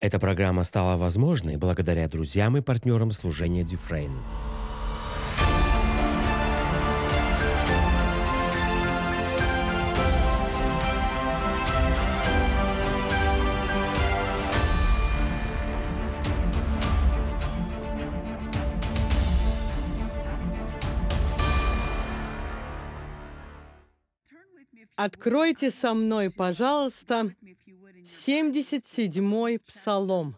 Эта программа стала возможной благодаря друзьям и партнерам служения Дюфрейн. Откройте со мной, пожалуйста, 77-й псалом.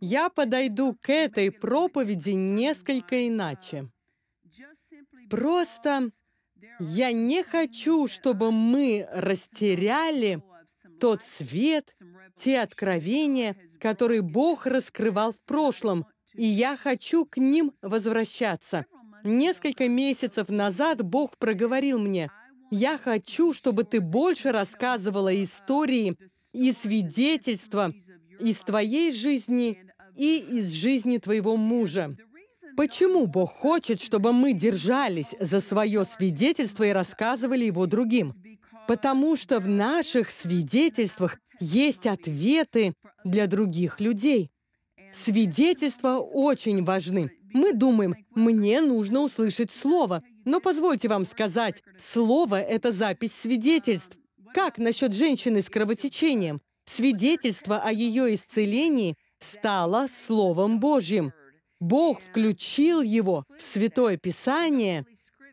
Я подойду к этой проповеди несколько uh, иначе. Просто я не хочу, чтобы мы растеряли тот свет, те откровения, которые Бог раскрывал в прошлом, и я хочу к ним возвращаться. Несколько месяцев назад Бог проговорил мне, я хочу, чтобы ты больше рассказывала истории и свидетельства из твоей жизни и из жизни твоего мужа. Почему Бог хочет, чтобы мы держались за свое свидетельство и рассказывали его другим? Потому что в наших свидетельствах есть ответы для других людей. Свидетельства очень важны. Мы думаем, мне нужно услышать слово, но позвольте вам сказать, слово – это запись свидетельств. Как насчет женщины с кровотечением? Свидетельство о ее исцелении стало Словом Божьим. Бог включил его в Святое Писание,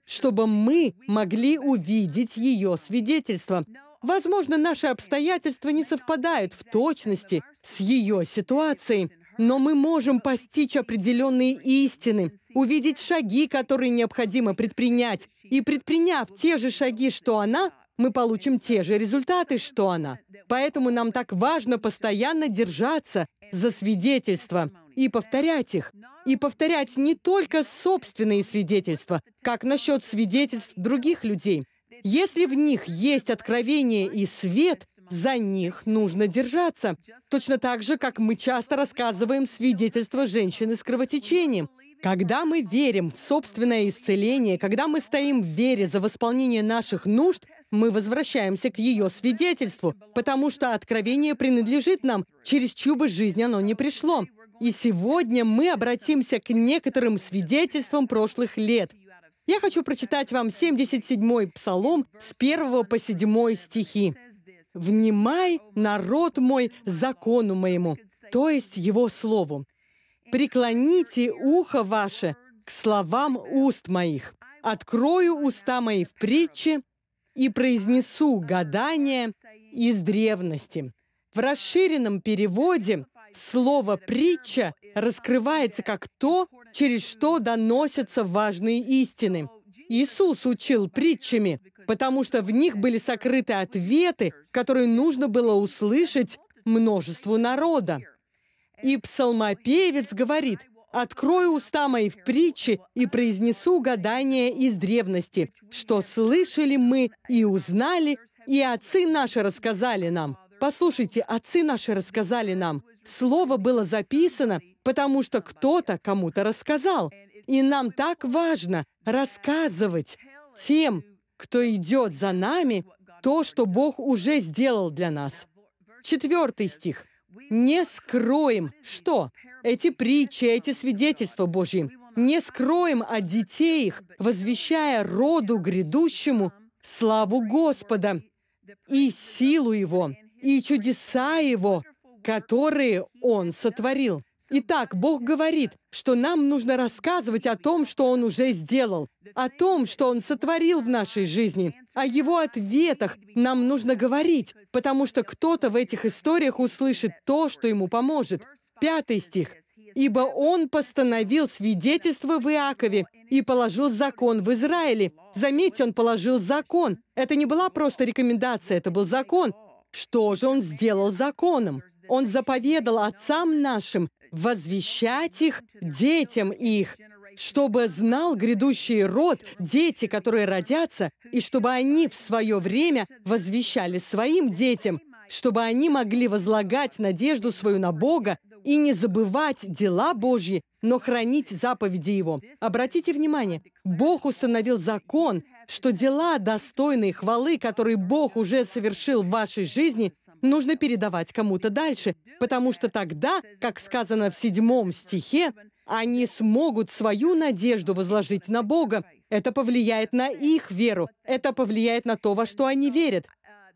чтобы мы могли увидеть ее свидетельство. Возможно, наши обстоятельства не совпадают в точности с ее ситуацией. Но мы можем постичь определенные истины, увидеть шаги, которые необходимо предпринять. И предприняв те же шаги, что она, мы получим те же результаты, что она. Поэтому нам так важно постоянно держаться за свидетельства и повторять их. И повторять не только собственные свидетельства, как насчет свидетельств других людей. Если в них есть откровение и свет – за них нужно держаться. Точно так же, как мы часто рассказываем свидетельство женщины с кровотечением. Когда мы верим в собственное исцеление, когда мы стоим в вере за восполнение наших нужд, мы возвращаемся к ее свидетельству, потому что откровение принадлежит нам, через чью бы жизнь оно не пришло. И сегодня мы обратимся к некоторым свидетельствам прошлых лет. Я хочу прочитать вам 77-й псалом с 1 по 7 стихи. «Внимай, народ мой, закону моему», то есть его слову. «Преклоните ухо ваше к словам уст моих. Открою уста мои в притче и произнесу гадание из древности». В расширенном переводе слово «притча» раскрывается как то, через что доносятся важные истины – Иисус учил притчами, потому что в них были сокрыты ответы, которые нужно было услышать множеству народа. И псалмопевец говорит, «Открою уста мои в притчи и произнесу гадания из древности, что слышали мы и узнали, и отцы наши рассказали нам». Послушайте, отцы наши рассказали нам. Слово было записано, потому что кто-то кому-то рассказал. И нам так важно рассказывать тем, кто идет за нами, то, что Бог уже сделал для нас. Четвертый стих. «Не скроем». Что? Эти притчи, эти свидетельства Божьи. «Не скроем от детей их, возвещая роду грядущему славу Господа и силу Его, и чудеса Его, которые Он сотворил». Итак, Бог говорит, что нам нужно рассказывать о том, что Он уже сделал, о том, что Он сотворил в нашей жизни, о Его ответах нам нужно говорить, потому что кто-то в этих историях услышит то, что ему поможет. Пятый стих. «Ибо Он постановил свидетельство в Иакове и положил закон в Израиле». Заметьте, Он положил закон. Это не была просто рекомендация, это был закон, что же он сделал законом? Он заповедал отцам нашим возвещать их детям их, чтобы знал грядущий род, дети, которые родятся, и чтобы они в свое время возвещали своим детям, чтобы они могли возлагать надежду свою на Бога и не забывать дела Божьи, но хранить заповеди Его. Обратите внимание, Бог установил закон, что дела, достойные хвалы, которые Бог уже совершил в вашей жизни, нужно передавать кому-то дальше, потому что тогда, как сказано в седьмом стихе, они смогут свою надежду возложить на Бога. Это повлияет на их веру, это повлияет на то, во что они верят.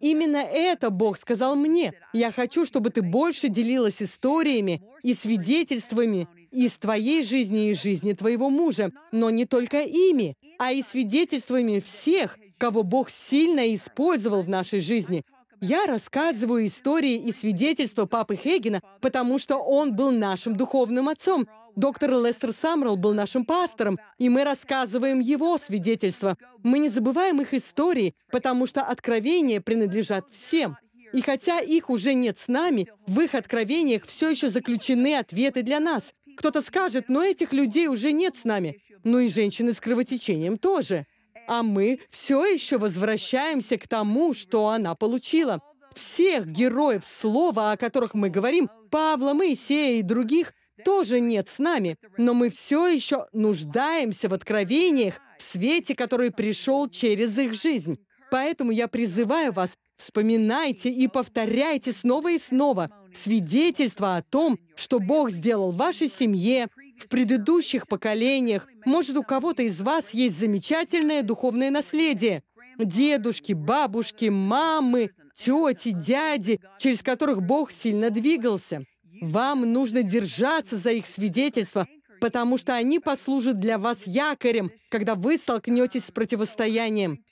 Именно это Бог сказал мне. Я хочу, чтобы ты больше делилась историями и свидетельствами из твоей жизни и жизни твоего мужа, но не только ими, а и свидетельствами всех, кого Бог сильно использовал в нашей жизни. Я рассказываю истории и свидетельства папы Хегена, потому что он был нашим духовным отцом, Доктор Лестер Самрелл был нашим пастором, и мы рассказываем его свидетельства. Мы не забываем их истории, потому что откровения принадлежат всем. И хотя их уже нет с нами, в их откровениях все еще заключены ответы для нас. Кто-то скажет, но этих людей уже нет с нами. Ну и женщины с кровотечением тоже. А мы все еще возвращаемся к тому, что она получила. Всех героев слова, о которых мы говорим, Павла, Моисея и других, тоже нет с нами, но мы все еще нуждаемся в откровениях, в свете, который пришел через их жизнь. Поэтому я призываю вас, вспоминайте и повторяйте снова и снова свидетельство о том, что Бог сделал в вашей семье, в предыдущих поколениях. Может, у кого-то из вас есть замечательное духовное наследие. Дедушки, бабушки, мамы, тети, дяди, через которых Бог сильно двигался. Вам нужно держаться за их свидетельство, потому что они послужат для вас якорем, когда вы столкнетесь с противостоянием.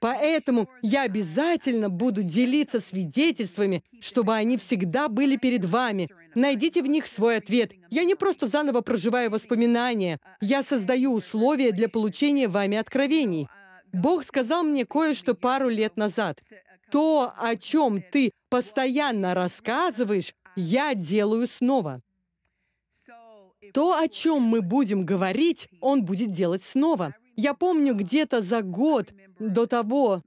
Поэтому я обязательно буду делиться свидетельствами, чтобы они всегда были перед вами. Найдите в них свой ответ. Я не просто заново проживаю воспоминания. Я создаю условия для получения вами откровений. Бог сказал мне кое-что пару лет назад. То, о чем ты постоянно рассказываешь, я делаю снова. То, о чем мы будем говорить, он будет делать снова. Я помню где-то за год до того,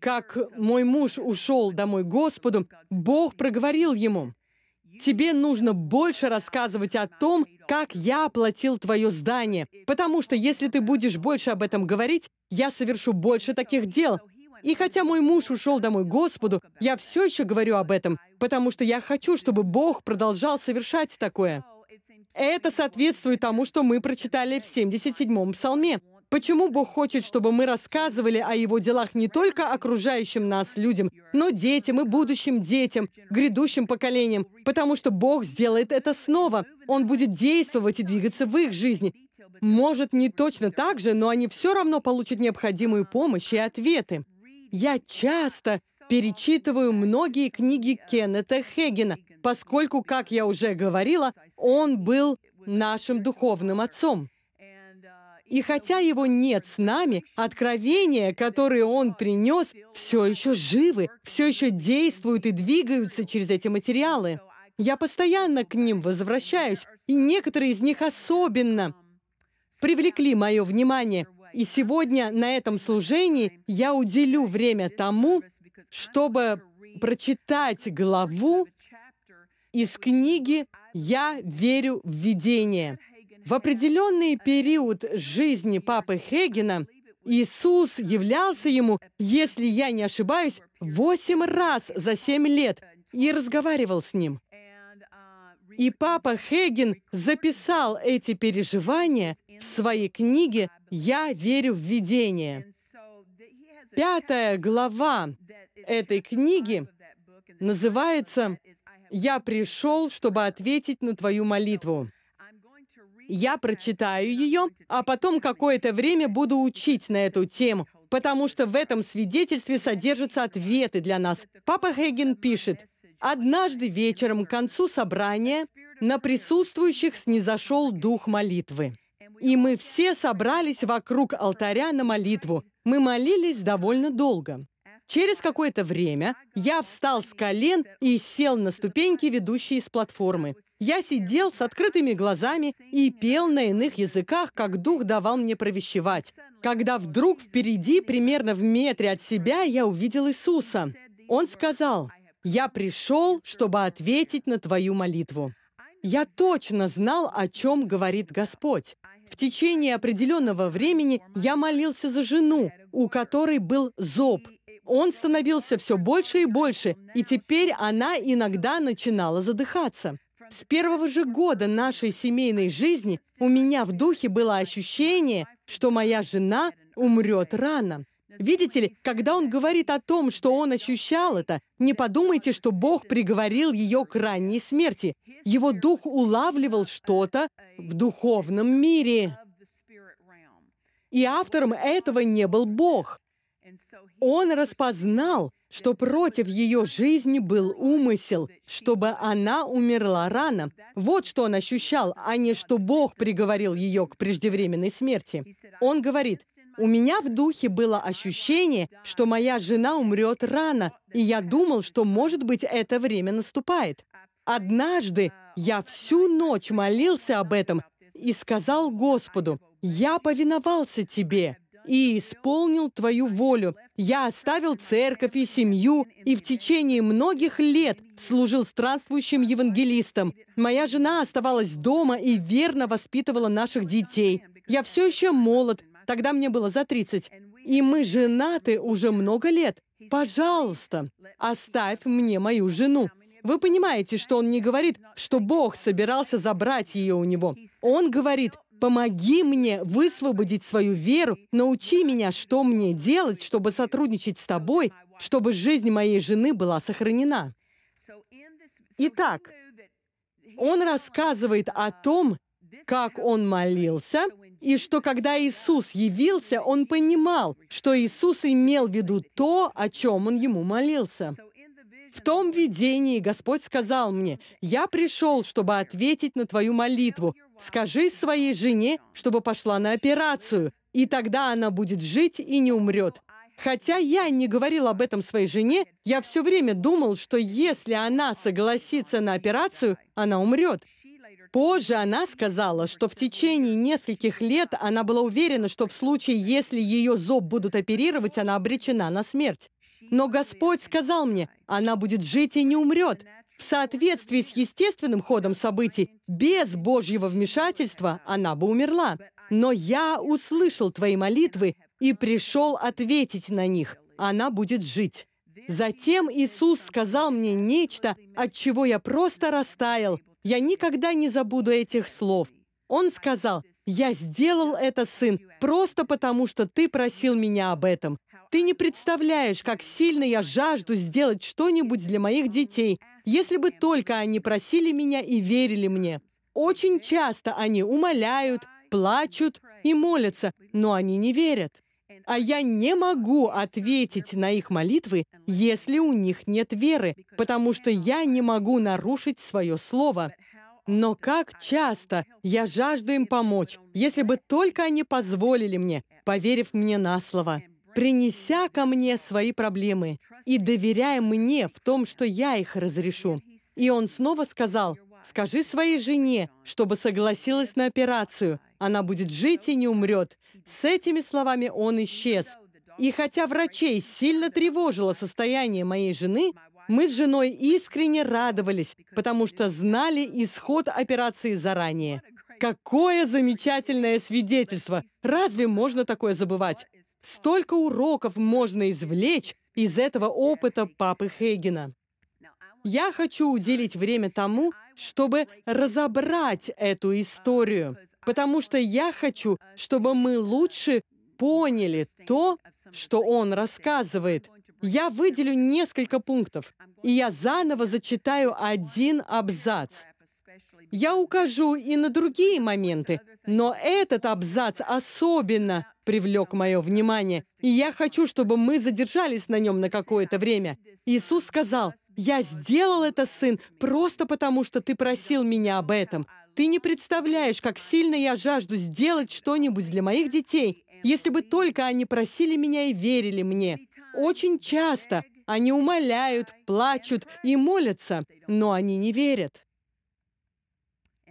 как мой муж ушел домой Господу, Бог проговорил ему, «Тебе нужно больше рассказывать о том, как я оплатил твое здание, потому что если ты будешь больше об этом говорить, я совершу больше таких дел, и хотя мой муж ушел домой к Господу, я все еще говорю об этом, потому что я хочу, чтобы Бог продолжал совершать такое. Это соответствует тому, что мы прочитали в 77-м псалме. Почему Бог хочет, чтобы мы рассказывали о Его делах не только окружающим нас людям, но детям и будущим детям, грядущим поколениям? Потому что Бог сделает это снова. Он будет действовать и двигаться в их жизни. Может, не точно так же, но они все равно получат необходимую помощь и ответы. Я часто перечитываю многие книги Кеннета Хегена, поскольку, как я уже говорила, он был нашим духовным отцом. И хотя его нет с нами, откровения, которые он принес, все еще живы, все еще действуют и двигаются через эти материалы. Я постоянно к ним возвращаюсь, и некоторые из них особенно привлекли мое внимание – и сегодня на этом служении я уделю время тому, чтобы прочитать главу из книги «Я верю в видение». В определенный период жизни папы Хегена Иисус являлся ему, если я не ошибаюсь, восемь раз за семь лет и разговаривал с ним. И папа Хеген записал эти переживания в своей книге «Я верю в видение». Пятая глава этой книги называется «Я пришел, чтобы ответить на твою молитву». Я прочитаю ее, а потом какое-то время буду учить на эту тему, потому что в этом свидетельстве содержатся ответы для нас. Папа Хеген пишет, Однажды вечером к концу собрания на присутствующих снизошел дух молитвы. И мы все собрались вокруг алтаря на молитву. Мы молились довольно долго. Через какое-то время я встал с колен и сел на ступеньки, ведущие с платформы. Я сидел с открытыми глазами и пел на иных языках, как дух давал мне провещевать. Когда вдруг впереди, примерно в метре от себя, я увидел Иисуса. Он сказал, «Я пришел, чтобы ответить на твою молитву». Я точно знал, о чем говорит Господь. В течение определенного времени я молился за жену, у которой был зоб. Он становился все больше и больше, и теперь она иногда начинала задыхаться. С первого же года нашей семейной жизни у меня в духе было ощущение, что моя жена умрет рано. Видите ли, когда он говорит о том, что он ощущал это, не подумайте, что Бог приговорил ее к ранней смерти. Его дух улавливал что-то в духовном мире. И автором этого не был Бог. Он распознал, что против ее жизни был умысел, чтобы она умерла рано. Вот что он ощущал, а не что Бог приговорил ее к преждевременной смерти. Он говорит, у меня в духе было ощущение, что моя жена умрет рано, и я думал, что, может быть, это время наступает. Однажды я всю ночь молился об этом и сказал Господу, «Я повиновался Тебе и исполнил Твою волю. Я оставил церковь и семью, и в течение многих лет служил странствующим евангелистом. Моя жена оставалась дома и верно воспитывала наших детей. Я все еще молод, Тогда мне было за 30. И мы женаты уже много лет. Пожалуйста, оставь мне мою жену. Вы понимаете, что он не говорит, что Бог собирался забрать ее у него. Он говорит, Помоги мне высвободить свою веру, научи меня, что мне делать, чтобы сотрудничать с тобой, чтобы жизнь моей жены была сохранена. Итак, он рассказывает о том, как он молился, и что когда Иисус явился, он понимал, что Иисус имел в виду то, о чем он ему молился. В том видении Господь сказал мне, «Я пришел, чтобы ответить на твою молитву. Скажи своей жене, чтобы пошла на операцию, и тогда она будет жить и не умрет. Хотя я не говорил об этом своей жене, я все время думал, что если она согласится на операцию, она умрет. Позже она сказала, что в течение нескольких лет она была уверена, что в случае, если ее зоб будут оперировать, она обречена на смерть. Но Господь сказал мне, она будет жить и не умрет. В соответствии с естественным ходом событий, без Божьего вмешательства она бы умерла. Но я услышал твои молитвы и пришел ответить на них. Она будет жить. Затем Иисус сказал мне нечто, от чего я просто растаял, я никогда не забуду этих слов. Он сказал, «Я сделал это, сын, просто потому, что ты просил меня об этом. Ты не представляешь, как сильно я жажду сделать что-нибудь для моих детей, если бы только они просили меня и верили мне. Очень часто они умоляют, плачут и молятся, но они не верят а я не могу ответить на их молитвы, если у них нет веры, потому что я не могу нарушить свое слово. Но как часто я жажду им помочь, если бы только они позволили мне, поверив мне на слово, принеся ко мне свои проблемы и доверяя мне в том, что я их разрешу. И он снова сказал, «Скажи своей жене, чтобы согласилась на операцию. Она будет жить и не умрет. С этими словами он исчез. И хотя врачей сильно тревожило состояние моей жены, мы с женой искренне радовались, потому что знали исход операции заранее. Какое замечательное свидетельство! Разве можно такое забывать? Столько уроков можно извлечь из этого опыта папы Хейгена. Я хочу уделить время тому, чтобы разобрать эту историю потому что я хочу, чтобы мы лучше поняли то, что он рассказывает. Я выделю несколько пунктов, и я заново зачитаю один абзац. Я укажу и на другие моменты, но этот абзац особенно привлек мое внимание, и я хочу, чтобы мы задержались на нем на какое-то время. Иисус сказал, «Я сделал это, сын, просто потому, что ты просил меня об этом. Ты не представляешь, как сильно я жажду сделать что-нибудь для моих детей, если бы только они просили меня и верили мне. Очень часто они умоляют, плачут и молятся, но они не верят.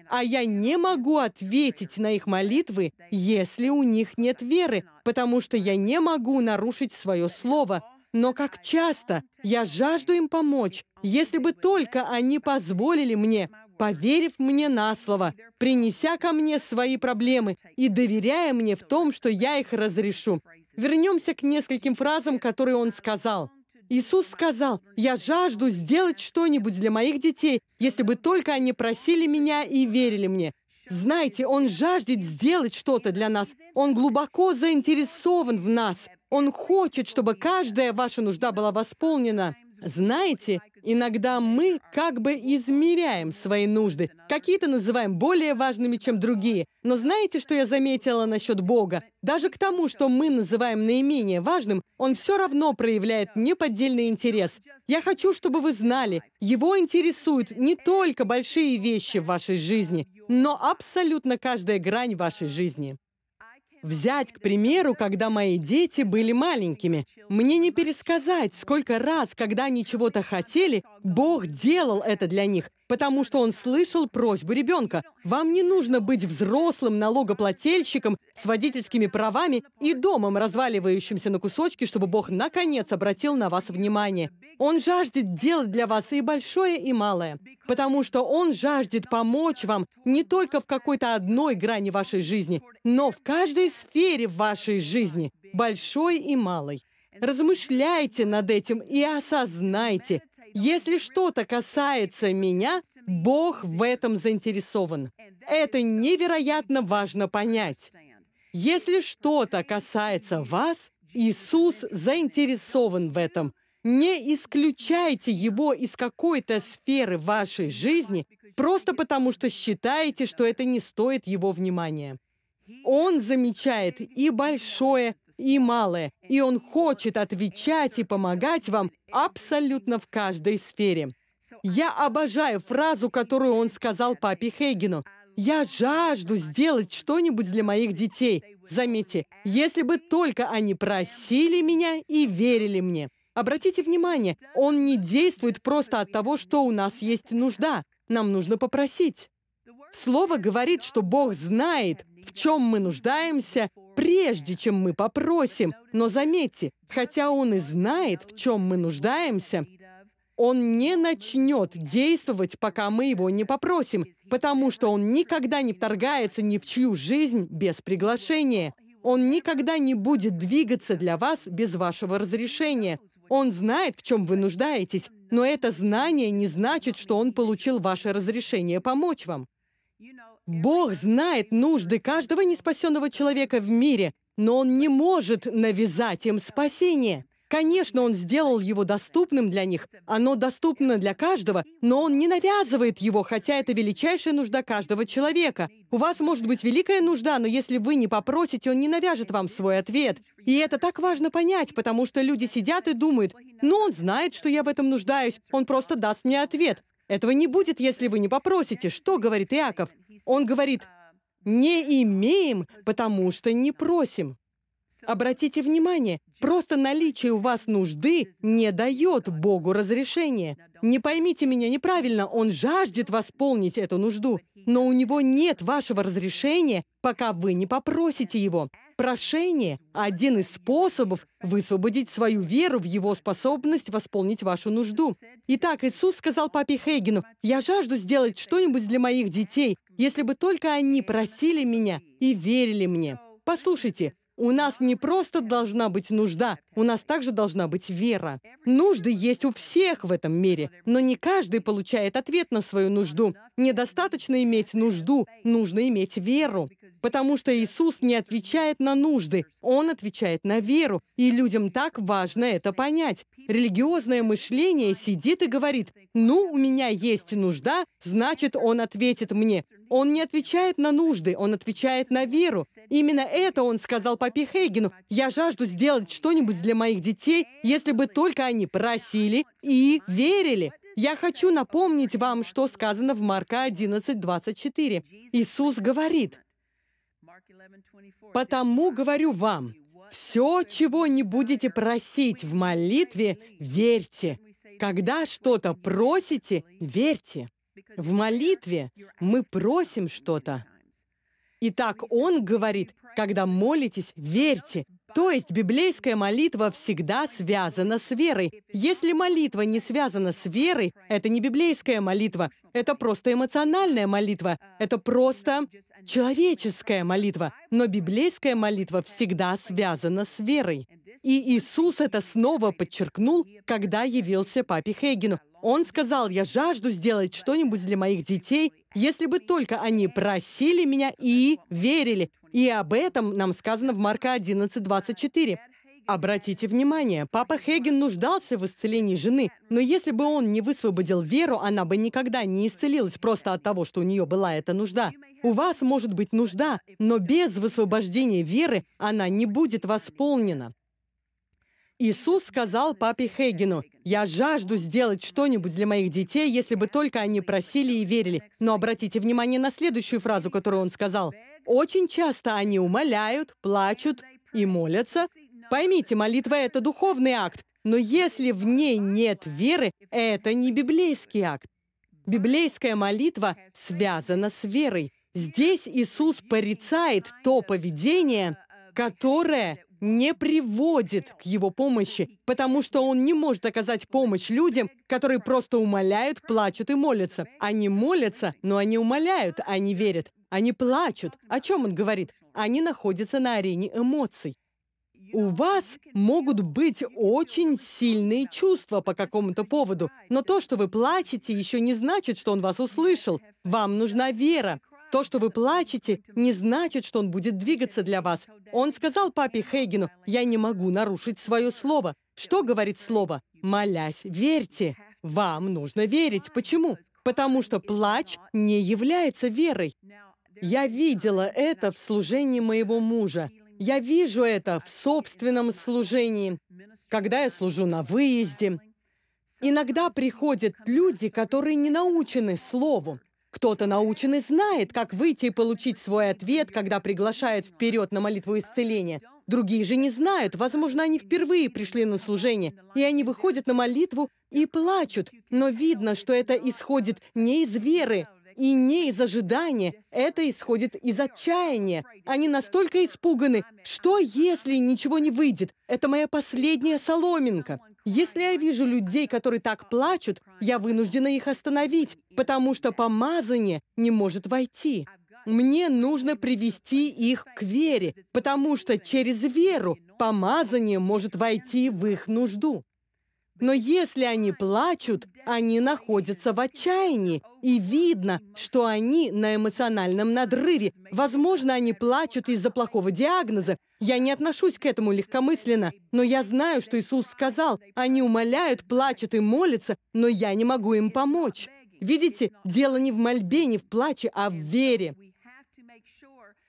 А я не могу ответить на их молитвы, если у них нет веры, потому что я не могу нарушить свое слово. Но как часто я жажду им помочь, если бы только они позволили мне, поверив мне на слово, принеся ко мне свои проблемы и доверяя мне в том, что я их разрешу. Вернемся к нескольким фразам, которые он сказал. Иисус сказал, «Я жажду сделать что-нибудь для моих детей, если бы только они просили меня и верили мне». Знаете, Он жаждет сделать что-то для нас. Он глубоко заинтересован в нас. Он хочет, чтобы каждая ваша нужда была восполнена. Знаете, иногда мы как бы измеряем свои нужды. Какие-то называем более важными, чем другие. Но знаете, что я заметила насчет Бога? Даже к тому, что мы называем наименее важным, Он все равно проявляет неподдельный интерес. Я хочу, чтобы вы знали, Его интересуют не только большие вещи в вашей жизни, но абсолютно каждая грань вашей жизни. Взять, к примеру, когда мои дети были маленькими. Мне не пересказать, сколько раз, когда они чего-то хотели, Бог делал это для них, потому что Он слышал просьбу ребенка. Вам не нужно быть взрослым налогоплательщиком с водительскими правами и домом, разваливающимся на кусочки, чтобы Бог наконец обратил на вас внимание. Он жаждет делать для вас и большое, и малое, потому что Он жаждет помочь вам не только в какой-то одной грани вашей жизни, но в каждой сфере вашей жизни, большой и малой. Размышляйте над этим и осознайте, если что-то касается меня, Бог в этом заинтересован. Это невероятно важно понять. Если что-то касается вас, Иисус заинтересован в этом. Не исключайте его из какой-то сферы вашей жизни просто потому, что считаете, что это не стоит его внимания. Он замечает и большое, и малое. И Он хочет отвечать и помогать вам абсолютно в каждой сфере. Я обожаю фразу, которую он сказал папе Хейгену. «Я жажду сделать что-нибудь для моих детей». Заметьте, если бы только они просили меня и верили мне. Обратите внимание, он не действует просто от того, что у нас есть нужда. Нам нужно попросить. Слово говорит, что Бог знает, в чем мы нуждаемся, прежде чем мы попросим. Но заметьте, хотя Он и знает, в чем мы нуждаемся, он не начнет действовать, пока мы его не попросим, потому что он никогда не вторгается ни в чью жизнь без приглашения. Он никогда не будет двигаться для вас без вашего разрешения. Он знает, в чем вы нуждаетесь, но это знание не значит, что он получил ваше разрешение помочь вам. Бог знает нужды каждого неспасенного человека в мире, но Он не может навязать им спасение. Конечно, Он сделал его доступным для них. Оно доступно для каждого, но Он не навязывает его, хотя это величайшая нужда каждого человека. У вас может быть великая нужда, но если вы не попросите, Он не навяжет вам свой ответ. И это так важно понять, потому что люди сидят и думают, «Ну, он знает, что я в этом нуждаюсь, он просто даст мне ответ». Этого не будет, если вы не попросите. Что говорит Иаков? Он говорит, не имеем, потому что не просим. Обратите внимание, просто наличие у вас нужды не дает Богу разрешения. Не поймите меня неправильно, Он жаждет восполнить эту нужду, но у Него нет вашего разрешения, пока вы не попросите Его. Прошение – один из способов высвободить свою веру в его способность восполнить вашу нужду. Итак, Иисус сказал папе Хейгену, «Я жажду сделать что-нибудь для моих детей, если бы только они просили меня и верили мне». Послушайте, у нас не просто должна быть нужда, у нас также должна быть вера. Нужды есть у всех в этом мире, но не каждый получает ответ на свою нужду. Недостаточно иметь нужду, нужно иметь веру. Потому что Иисус не отвечает на нужды, Он отвечает на веру. И людям так важно это понять. Религиозное мышление сидит и говорит, «Ну, у меня есть нужда, значит, Он ответит мне». Он не отвечает на нужды, он отвечает на веру. Именно это он сказал папе Хейгену. «Я жажду сделать что-нибудь для моих детей, если бы только они просили и верили». Я хочу напомнить вам, что сказано в Марка 11, 24. Иисус говорит, «Потому говорю вам, все, чего не будете просить в молитве, верьте. Когда что-то просите, верьте». В молитве мы просим что-то. Итак, он говорит, когда молитесь, верьте. То есть библейская молитва всегда связана с верой. Если молитва не связана с верой, это не библейская молитва, это просто эмоциональная молитва, это просто человеческая молитва. Но библейская молитва всегда связана с верой. И Иисус это снова подчеркнул, когда явился папе Хейгену. Он сказал, я жажду сделать что-нибудь для моих детей, если бы только они просили меня и верили. И об этом нам сказано в Марка 11:24. Обратите внимание, папа Хеген нуждался в исцелении жены, но если бы он не высвободил веру, она бы никогда не исцелилась просто от того, что у нее была эта нужда. У вас может быть нужда, но без высвобождения веры она не будет восполнена. Иисус сказал папе Хейгену, «Я жажду сделать что-нибудь для моих детей, если бы только они просили и верили». Но обратите внимание на следующую фразу, которую он сказал. «Очень часто они умоляют, плачут и молятся». Поймите, молитва — это духовный акт, но если в ней нет веры, это не библейский акт. Библейская молитва связана с верой. Здесь Иисус порицает то поведение, которое не приводит к его помощи, потому что он не может оказать помощь людям, которые просто умоляют, плачут и молятся. Они молятся, но они умоляют, они верят. Они плачут. О чем он говорит? Они находятся на арене эмоций. У вас могут быть очень сильные чувства по какому-то поводу, но то, что вы плачете, еще не значит, что он вас услышал. Вам нужна вера. То, что вы плачете, не значит, что он будет двигаться для вас. Он сказал папе Хейгену, «Я не могу нарушить свое слово». Что говорит слово? «Молясь, верьте». Вам нужно верить. Почему? Потому что плач не является верой. Я видела это в служении моего мужа. Я вижу это в собственном служении, когда я служу на выезде. Иногда приходят люди, которые не научены слову. Кто-то научен и знает, как выйти и получить свой ответ, когда приглашают вперед на молитву исцеления. Другие же не знают, возможно, они впервые пришли на служение, и они выходят на молитву и плачут. Но видно, что это исходит не из веры и не из ожидания, это исходит из отчаяния. Они настолько испуганы, что если ничего не выйдет? Это моя последняя соломинка. Если я вижу людей, которые так плачут, я вынуждена их остановить, потому что помазание не может войти. Мне нужно привести их к вере, потому что через веру помазание может войти в их нужду. Но если они плачут, они находятся в отчаянии, и видно, что они на эмоциональном надрыве. Возможно, они плачут из-за плохого диагноза. Я не отношусь к этому легкомысленно, но я знаю, что Иисус сказал, они умоляют, плачут и молятся, но я не могу им помочь. Видите, дело не в мольбе, не в плаче, а в вере.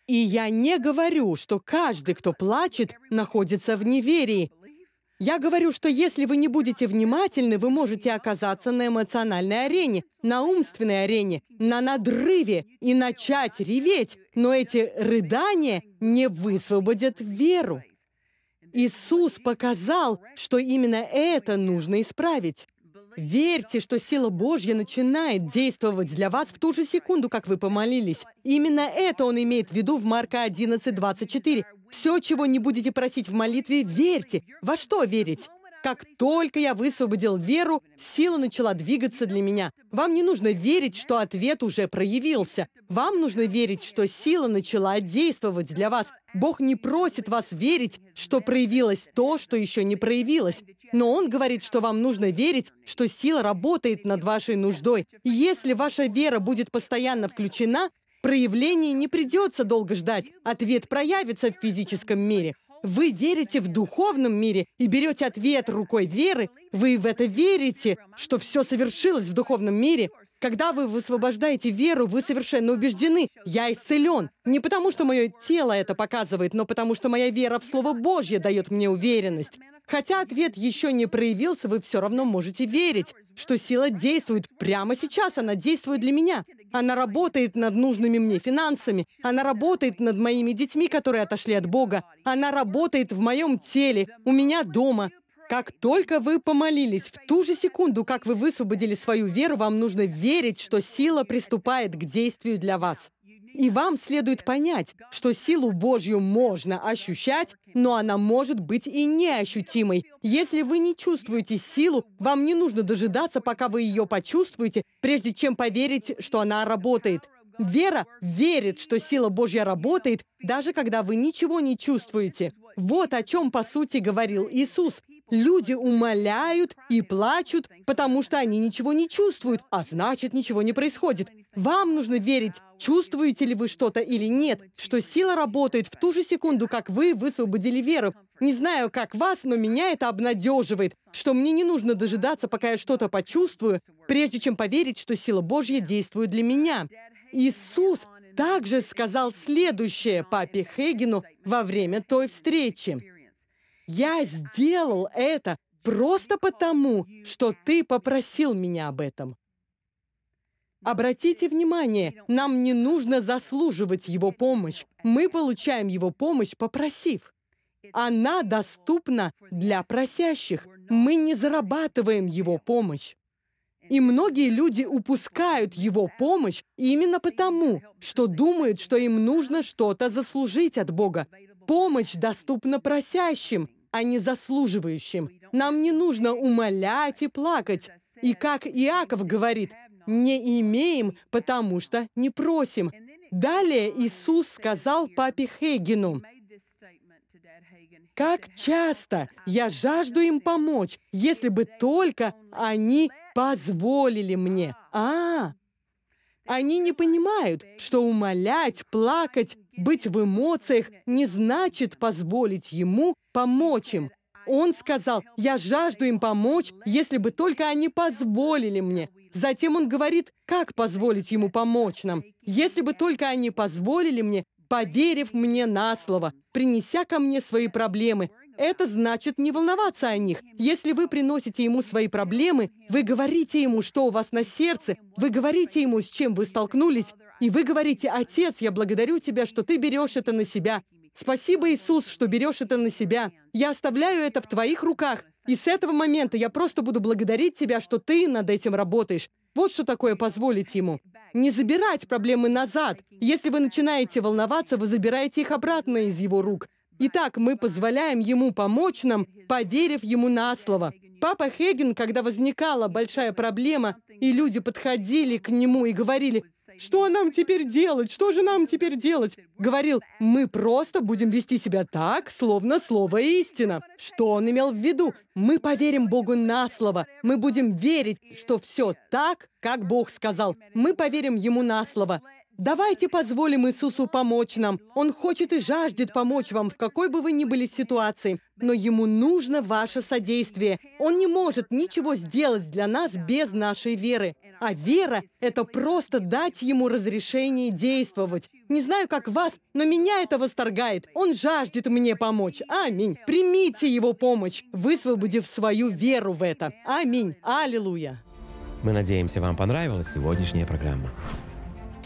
И я не говорю, что каждый, кто плачет, находится в неверии. Я говорю, что если вы не будете внимательны, вы можете оказаться на эмоциональной арене, на умственной арене, на надрыве и начать реветь. Но эти рыдания не высвободят веру. Иисус показал, что именно это нужно исправить. Верьте, что сила Божья начинает действовать для вас в ту же секунду, как вы помолились. Именно это он имеет в виду в Марка 11, 24. Все, чего не будете просить в молитве, верьте. Во что верить? Как только я высвободил веру, сила начала двигаться для меня. Вам не нужно верить, что ответ уже проявился. Вам нужно верить, что сила начала действовать для вас. Бог не просит вас верить, что проявилось то, что еще не проявилось. Но Он говорит, что вам нужно верить, что сила работает над вашей нуждой. И если ваша вера будет постоянно включена, Проявление не придется долго ждать. Ответ проявится в физическом мире. Вы верите в духовном мире и берете ответ рукой веры. Вы в это верите, что все совершилось в духовном мире, когда вы высвобождаете веру, вы совершенно убеждены, я исцелен. Не потому, что мое тело это показывает, но потому, что моя вера в Слово Божье дает мне уверенность. Хотя ответ еще не проявился, вы все равно можете верить, что сила действует прямо сейчас, она действует для меня. Она работает над нужными мне финансами, она работает над моими детьми, которые отошли от Бога, она работает в моем теле, у меня дома, как только вы помолились, в ту же секунду, как вы высвободили свою веру, вам нужно верить, что сила приступает к действию для вас. И вам следует понять, что силу Божью можно ощущать, но она может быть и неощутимой. Если вы не чувствуете силу, вам не нужно дожидаться, пока вы ее почувствуете, прежде чем поверить, что она работает. Вера верит, что сила Божья работает, даже когда вы ничего не чувствуете. Вот о чем, по сути, говорил Иисус. Люди умоляют и плачут, потому что они ничего не чувствуют, а значит, ничего не происходит. Вам нужно верить, чувствуете ли вы что-то или нет, что сила работает в ту же секунду, как вы высвободили веру. Не знаю, как вас, но меня это обнадеживает, что мне не нужно дожидаться, пока я что-то почувствую, прежде чем поверить, что сила Божья действует для меня. Иисус также сказал следующее папе Хегину во время той встречи. Я сделал это просто потому, что ты попросил меня об этом. Обратите внимание, нам не нужно заслуживать его помощь. Мы получаем его помощь, попросив. Она доступна для просящих. Мы не зарабатываем его помощь. И многие люди упускают его помощь именно потому, что думают, что им нужно что-то заслужить от Бога. Помощь доступна просящим, а не заслуживающим. Нам не нужно умолять и плакать. И как Иаков говорит, не имеем, потому что не просим. Далее Иисус сказал папе Хегину, как часто я жажду им помочь, если бы только они позволили мне. А, они не понимают, что умолять, плакать, быть в эмоциях не значит позволить ему помочь им. Он сказал, я жажду им помочь, если бы только они позволили мне. Затем он говорит, как позволить ему помочь нам. Если бы только они позволили мне, поверив мне на слово, принеся ко мне свои проблемы, это значит не волноваться о них. Если вы приносите ему свои проблемы, вы говорите ему, что у вас на сердце, вы говорите ему, с чем вы столкнулись, и вы говорите, «Отец, я благодарю тебя, что ты берешь это на себя. Спасибо, Иисус, что берешь это на себя. Я оставляю это в твоих руках. И с этого момента я просто буду благодарить тебя, что ты над этим работаешь. Вот что такое позволить ему. Не забирать проблемы назад. Если вы начинаете волноваться, вы забираете их обратно из его рук. Итак, мы позволяем ему помочь нам, поверив ему на слово. Папа Хейген, когда возникала большая проблема, и люди подходили к нему и говорили, «Что нам теперь делать? Что же нам теперь делать?» Говорил, «Мы просто будем вести себя так, словно слово истина». Что он имел в виду? Мы поверим Богу на слово. Мы будем верить, что все так, как Бог сказал. Мы поверим Ему на слово. Давайте позволим Иисусу помочь нам. Он хочет и жаждет помочь вам, в какой бы вы ни были ситуации. Но Ему нужно ваше содействие. Он не может ничего сделать для нас без нашей веры. А вера – это просто дать Ему разрешение действовать. Не знаю, как вас, но меня это восторгает. Он жаждет мне помочь. Аминь. Примите Его помощь, высвободив свою веру в это. Аминь. Аллилуйя. Мы надеемся, вам понравилась сегодняшняя программа.